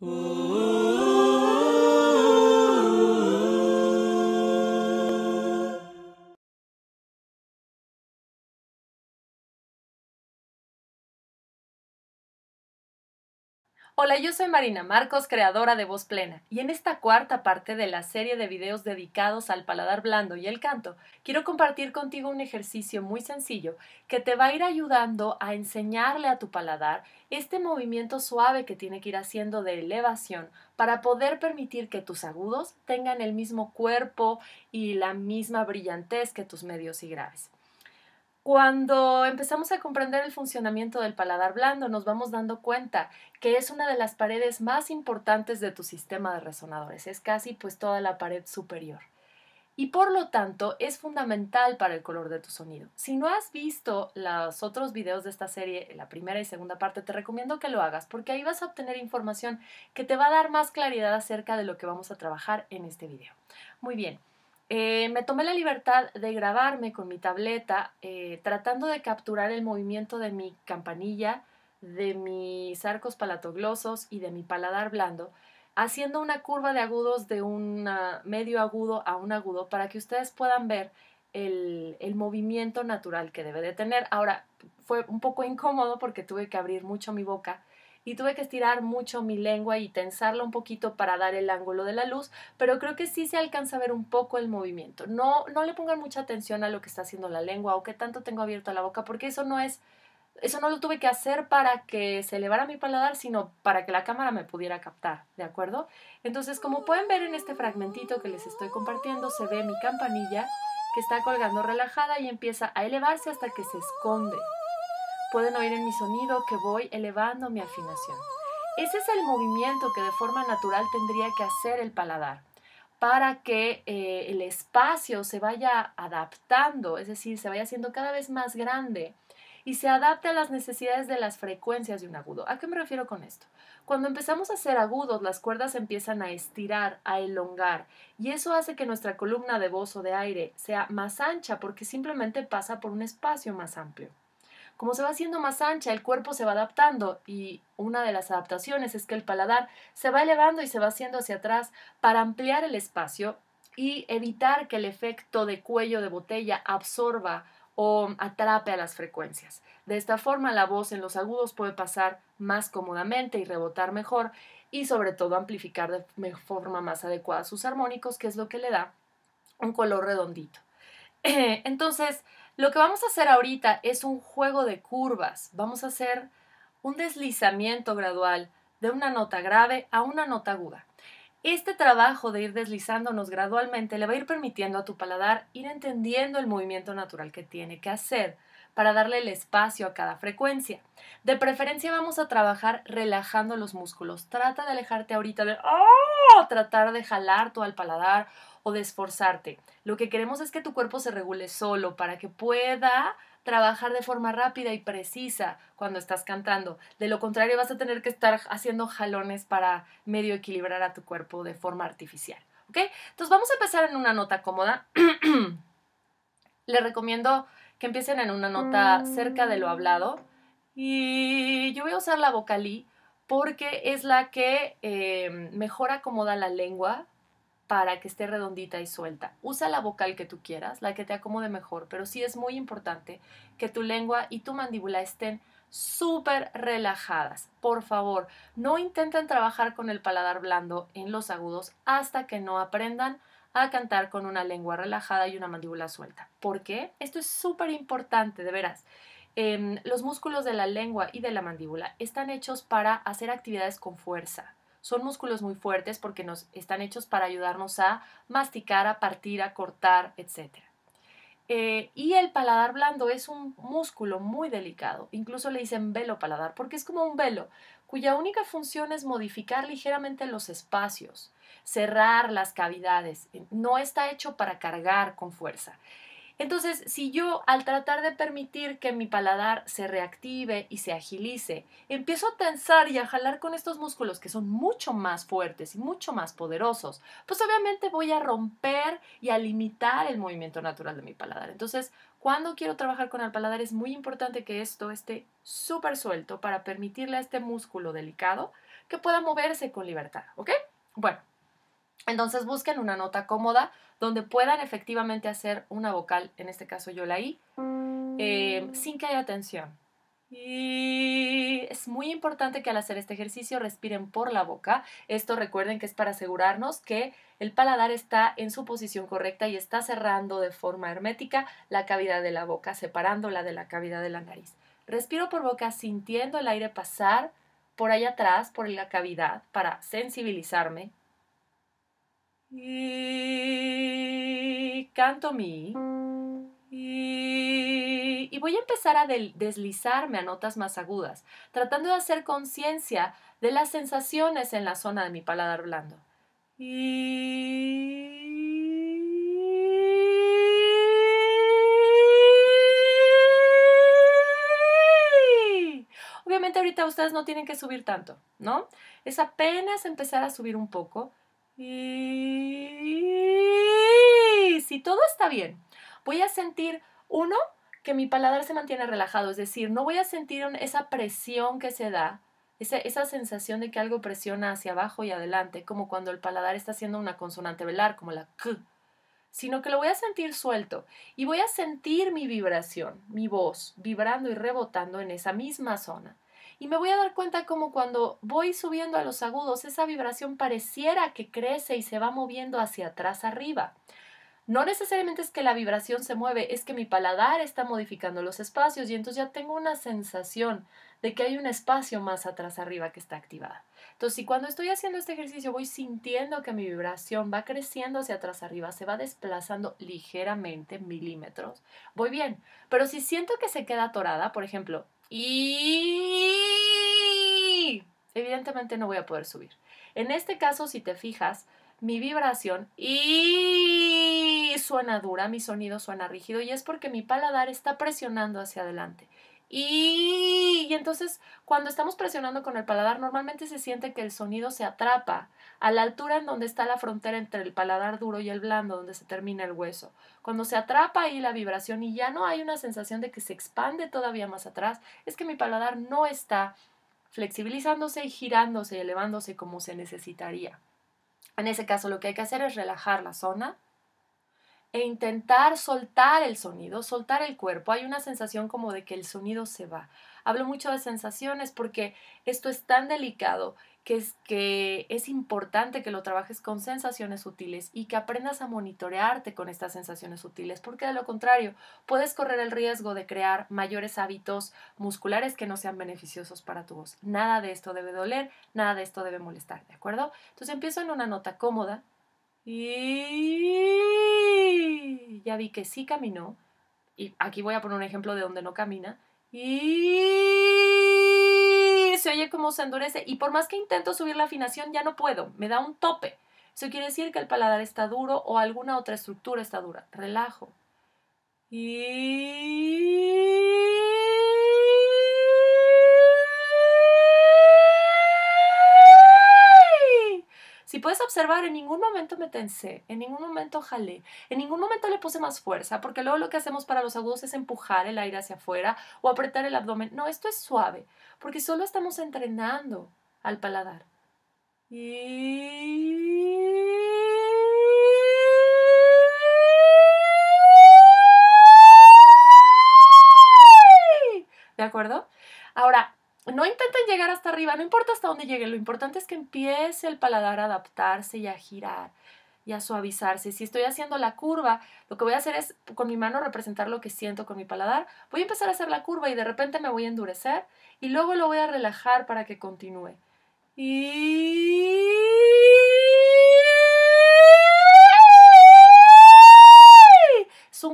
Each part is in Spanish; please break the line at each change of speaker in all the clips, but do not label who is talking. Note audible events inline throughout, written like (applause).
Ooh. Hola, yo soy Marina Marcos, creadora de Voz Plena, y en esta cuarta parte de la serie de videos dedicados al paladar blando y el canto, quiero compartir contigo un ejercicio muy sencillo que te va a ir ayudando a enseñarle a tu paladar este movimiento suave que tiene que ir haciendo de elevación para poder permitir que tus agudos tengan el mismo cuerpo y la misma brillantez que tus medios y graves. Cuando empezamos a comprender el funcionamiento del paladar blando, nos vamos dando cuenta que es una de las paredes más importantes de tu sistema de resonadores, es casi pues toda la pared superior. Y por lo tanto es fundamental para el color de tu sonido. Si no has visto los otros videos de esta serie, la primera y segunda parte, te recomiendo que lo hagas porque ahí vas a obtener información que te va a dar más claridad acerca de lo que vamos a trabajar en este video. Muy bien, eh, me tomé la libertad de grabarme con mi tableta eh, tratando de capturar el movimiento de mi campanilla, de mis arcos palatoglosos y de mi paladar blando, haciendo una curva de agudos de un medio agudo a un agudo para que ustedes puedan ver el, el, movimiento natural que debe de tener. Ahora, fue un poco incómodo porque tuve que abrir mucho mi boca y tuve que estirar mucho mi lengua y tensarla un poquito para dar el ángulo de la luz, pero creo que sí se alcanza a ver un poco el movimiento. No, no le pongan mucha atención a lo que está haciendo la lengua o qué tanto tengo abierto la boca, porque eso no es eso no lo tuve que hacer para que se elevara mi paladar, sino para que la cámara me pudiera captar, ¿de acuerdo? Entonces, como pueden ver en este fragmentito que les estoy compartiendo, se ve mi campanilla que está colgando relajada y empieza a elevarse hasta que se esconde. Pueden oír en mi sonido que voy elevando mi afinación. Ese es el movimiento que de forma natural tendría que hacer el paladar para que eh, el espacio se vaya adaptando, es decir, se vaya haciendo cada vez más grande y se adapte a las necesidades de las frecuencias de un agudo. ¿A qué me refiero con esto? Cuando empezamos a hacer agudos, las cuerdas empiezan a estirar, a elongar, y eso hace que nuestra columna de voz o de aire sea más ancha porque simplemente pasa por un espacio más amplio. Como se va haciendo más ancha, el cuerpo se va adaptando y una de las adaptaciones es que el paladar se va elevando y se va haciendo hacia atrás para ampliar el espacio y evitar que el efecto de cuello de botella absorba o atrape a las frecuencias. De esta forma la voz en los agudos puede pasar más cómodamente y rebotar mejor y sobre todo amplificar de forma más adecuada sus armónicos, que es lo que le da un color redondito. (clears throat) Entonces, lo que vamos a hacer ahorita es un juego de curvas. Vamos a hacer un deslizamiento gradual de una nota grave a una nota aguda. Este trabajo de ir deslizándonos gradualmente le va a ir permitiendo a tu paladar ir entendiendo el movimiento natural que tiene que hacer para darle el espacio a cada frecuencia. De preferencia vamos a trabajar relajando los músculos. Trata de alejarte ahorita de ¡Oh! tratar de jalar tu al paladar o de esforzarte. Lo que queremos es que tu cuerpo se regule solo para que pueda trabajar de forma rápida y precisa cuando estás cantando. De lo contrario vas a tener que estar haciendo jalones para medio equilibrar a tu cuerpo de forma artificial. ¿Ok? Entonces vamos a empezar en una nota cómoda. (clears throat) Le recomiendo que empiecen en una nota cerca de lo mm. hablado. Y yo voy a usar la vocalí porque es la que em, mejor acomoda la lengua para que esté redondita y suelta. Usa la vocal que tú quieras, la que te acomode mejor, pero sí es muy importante que tu lengua y tu mandíbula estén súper relajadas. Por favor, no intenten trabajar con el paladar blando en los agudos hasta que no aprendan a cantar con una lengua relajada y una mandíbula suelta. ¿Por qué? Esto es súper importante, de veras. Em, los músculos de la lengua y de la mandíbula están hechos para hacer actividades con fuerza. Son músculos muy fuertes porque nos están hechos para ayudarnos a masticar, a partir, a cortar, etc. Eh, y el paladar blando es un músculo muy delicado. Incluso le dicen velo paladar porque es como un velo cuya única función es modificar ligeramente los espacios, cerrar las cavidades. No está hecho para cargar con fuerza. Entonces, si yo al tratar de permitir que mi paladar se reactive y se agilice, empiezo a tensar y a jalar con estos músculos que son mucho más fuertes y mucho más poderosos, pues obviamente voy a romper y a limitar el movimiento natural de mi paladar. Entonces, cuando quiero trabajar con el paladar es muy importante que esto esté súper suelto para permitirle a este músculo delicado que pueda moverse con libertad, ¿ok? Bueno, entonces busquen una nota cómoda donde puedan efectivamente hacer una vocal, en este caso yo la I, eh, mm. sin que haya tensión, y es muy importante que al hacer este ejercicio respiren por la boca. Esto recuerden que es para asegurarnos que el paladar está en su posición correcta y está cerrando de forma hermética la cavidad de la boca, separándola de la cavidad de la nariz. Respiro por boca sintiendo el aire pasar por allá atrás, por la cavidad, para sensibilizarme. Y canto mi. Y, voy a empezar a deslizarme a notas más agudas, tratando de hacer conciencia de las sensaciones en la zona de mi paladar blando. Y... Obviamente ahorita ustedes no tienen que subir tanto, ¿no? Es apenas empezar a subir un poco. Y si todo está bien, voy a sentir, uno, que mi paladar se mantiene relajado, es decir, no voy a sentir esa presión que se da, esa, sensación de que algo presiona hacia abajo y adelante, como cuando el paladar está haciendo una consonante velar, como la k, sino que lo voy a sentir suelto y voy a sentir mi vibración, mi voz, vibrando y rebotando en esa misma zona. Y me voy a dar cuenta como cuando voy subiendo a los agudos, esa vibración pareciera que crece y se va moviendo hacia atrás arriba. No necesariamente es que la vibración se mueve, es que mi paladar está modificando los espacios y entonces ya tengo una sensación de que hay un espacio más atrás arriba que está activada. Entonces, si cuando estoy haciendo este ejercicio voy sintiendo que mi vibración va creciendo hacia atrás arriba, se va desplazando ligeramente milímetros, voy bien. Pero si siento que se queda atorada, por ejemplo, y evidentemente no voy a poder subir. En este caso, si te fijas, mi vibración y suena dura, mi sonido suena rígido y es porque mi paladar está presionando hacia adelante. Y, y, entonces cuando estamos presionando con el paladar normalmente se siente que el sonido se atrapa a la altura en donde está la frontera entre el paladar duro y el blando, donde se termina el hueso. Cuando se atrapa ahí la vibración y ya no hay una sensación de que se expande todavía más atrás, es que mi paladar no está flexibilizándose y girándose y elevándose como se necesitaría. En ese caso lo que hay que hacer es relajar la zona, e intentar soltar el sonido, soltar el cuerpo. Hay una sensación como de que el sonido se va. Hablo mucho de sensaciones porque esto es tan delicado que es, que es importante que lo trabajes con sensaciones sutiles y que aprendas a monitorearte con estas sensaciones sutiles, porque de lo contrario puedes correr el riesgo de crear mayores hábitos musculares que no sean beneficiosos para tu voz. Nada de esto debe doler, nada de esto debe molestar, ¿de acuerdo? Entonces empiezo en una nota cómoda, y ya vi que sí caminó. Y aquí voy a poner un ejemplo de donde no camina. Y se oye cómo se endurece. Y por más que intento subir la afinación, ya no puedo. Me da un tope. Eso quiere decir que el paladar está duro o alguna otra estructura está dura. Relajo. Y Si puedes observar, en ningún momento me tensé, en ningún momento jalé, en ningún momento le puse más fuerza, porque luego lo que hacemos para los agudos es empujar el aire hacia afuera o apretar el abdomen. No, esto es suave, porque solo estamos entrenando al paladar. ¿De acuerdo? Ahora, no intenten llegar hasta arriba, no importa hasta dónde llegue. lo importante es que empiece el paladar a adaptarse y a girar y a suavizarse. Si estoy haciendo la curva, lo que voy a hacer es con mi mano representar lo que siento con mi paladar. Voy a empezar a hacer la curva y de repente me voy a endurecer y luego lo voy a relajar para que continúe. Y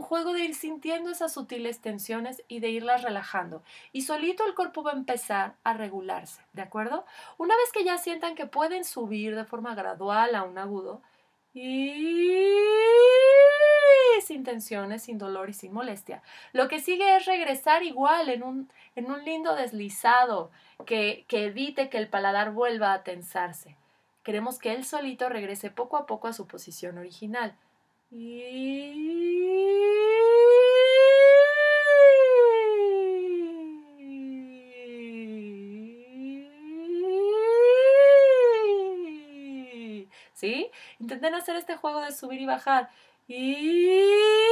juego de ir sintiendo esas sutiles tensiones y de irlas relajando. Y solito el cuerpo va a empezar a regularse, ¿de acuerdo? Una vez que ya sientan que pueden subir de forma gradual a un agudo, y sin tensiones, sin dolor y sin molestia. Lo que sigue es regresar igual en un, en un lindo deslizado que, que evite que el paladar vuelva a tensarse. Queremos que él solito regrese poco a poco a su posición original. ¿Sí? Intenten hacer este juego de subir y bajar. Y...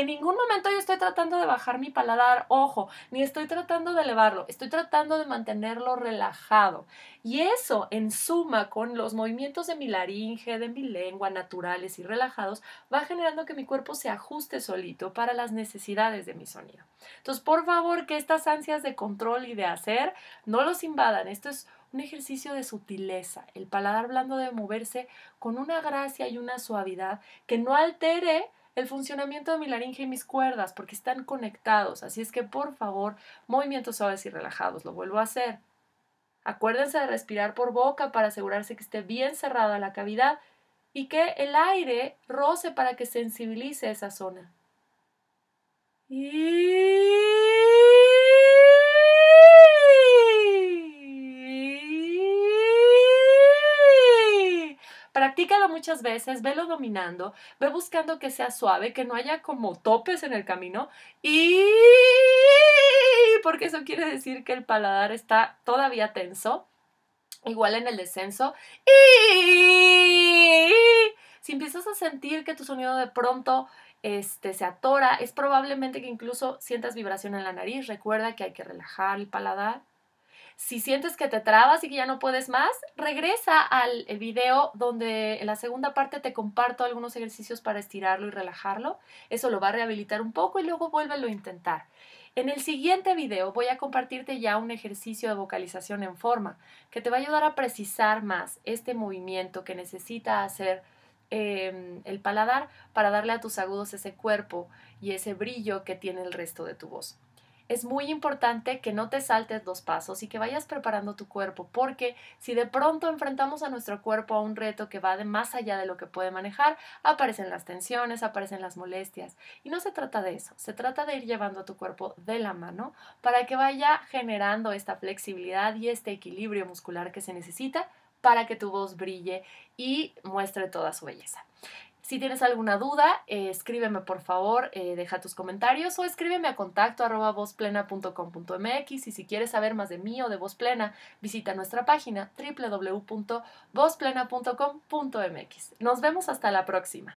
En ningún momento yo estoy tratando de bajar mi paladar, ojo, ni estoy tratando de elevarlo, estoy tratando de mantenerlo relajado. Y eso, en suma, con los movimientos de mi laringe, de mi lengua, naturales y relajados, va generando que mi cuerpo se ajuste solito para las necesidades de mi sonido. Entonces, por favor, que estas ansias de control y de hacer no los invadan. Esto es un ejercicio de sutileza. El paladar blando de moverse con una gracia y una suavidad que no altere el funcionamiento de mi laringe y mis cuerdas porque están conectados. Así es que por favor, movimientos suaves y relajados, lo vuelvo a hacer. Acuérdense de respirar por boca para asegurarse que esté bien cerrada la cavidad y que el aire roce para que sensibilice esa zona. Y... Practícalo muchas veces, velo dominando, ve buscando que sea suave, que no haya como topes en el camino y porque eso quiere decir que el paladar está todavía tenso, igual en el descenso y si empiezas a sentir que tu sonido de pronto este, se atora, es probablemente que incluso sientas vibración en la nariz. Recuerda que hay que relajar el paladar si sientes que te trabas y que ya no puedes más, regresa al video donde en la segunda parte te comparto algunos ejercicios para estirarlo y relajarlo. Eso lo va a rehabilitar un poco y luego vuélvelo a intentar. En el siguiente video voy a compartirte ya un ejercicio de vocalización en forma que te va a ayudar a precisar más este movimiento que necesita hacer em, el paladar para darle a tus agudos ese cuerpo y ese brillo que tiene el resto de tu voz es muy importante que no te saltes dos pasos y que vayas preparando tu cuerpo, porque si de pronto enfrentamos a nuestro cuerpo a un reto que va de más allá de lo que puede manejar, aparecen las tensiones, aparecen las molestias. Y no se trata de eso, se trata de ir llevando a tu cuerpo de la mano para que vaya generando esta flexibilidad y este equilibrio muscular que se necesita para que tu voz brille y muestre toda su belleza. Si tienes alguna duda, eh, escríbeme por favor, eh, deja tus comentarios o escríbeme a contacto arroba vozplena.com.mx y si quieres saber más de mí o de Voz Plena, visita nuestra página www.vozplena.com.mx. Nos vemos hasta la próxima.